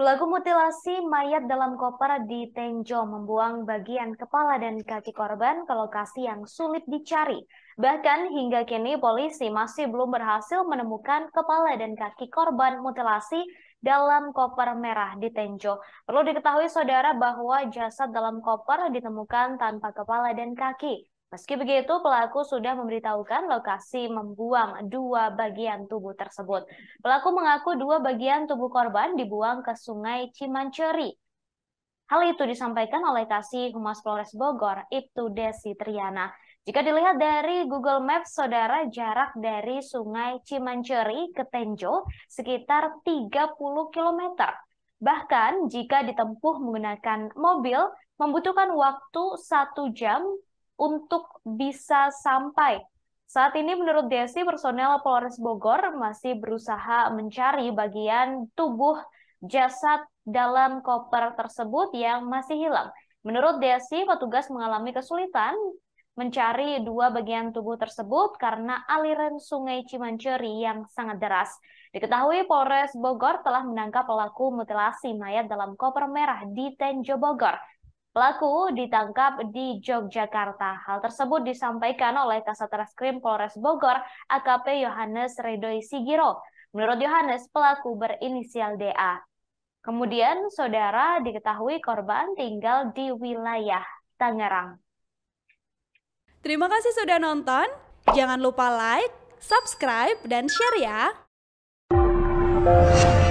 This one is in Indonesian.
Pelaku mutilasi mayat dalam koper di Tenjo membuang bagian kepala dan kaki korban ke lokasi yang sulit dicari. Bahkan hingga kini polisi masih belum berhasil menemukan kepala dan kaki korban mutilasi dalam koper merah di Tenjo. Perlu diketahui saudara bahwa jasad dalam koper ditemukan tanpa kepala dan kaki. Meski begitu, pelaku sudah memberitahukan lokasi membuang dua bagian tubuh tersebut. Pelaku mengaku dua bagian tubuh korban dibuang ke sungai Cimanceri. Hal itu disampaikan oleh Kasih Humas Polres Bogor, Ibtu Desi Triana. Jika dilihat dari Google Maps, saudara jarak dari sungai Cimanceri ke Tenjo sekitar 30 km. Bahkan jika ditempuh menggunakan mobil, membutuhkan waktu satu jam untuk bisa sampai. Saat ini menurut Desi, personel Polres Bogor masih berusaha mencari bagian tubuh jasad dalam koper tersebut yang masih hilang. Menurut Desi, petugas mengalami kesulitan mencari dua bagian tubuh tersebut karena aliran sungai Cimanceri yang sangat deras. Diketahui Polres Bogor telah menangkap pelaku mutilasi mayat dalam koper merah di Tenjo Bogor. Pelaku ditangkap di Yogyakarta. Hal tersebut disampaikan oleh Kasat Reskrim Polres Bogor, AKP Yohanes Redoy Sigiro. Menurut Yohanes, pelaku berinisial DA. Kemudian, saudara diketahui korban tinggal di wilayah Tangerang. Terima kasih sudah nonton. Jangan lupa like, subscribe, dan share ya.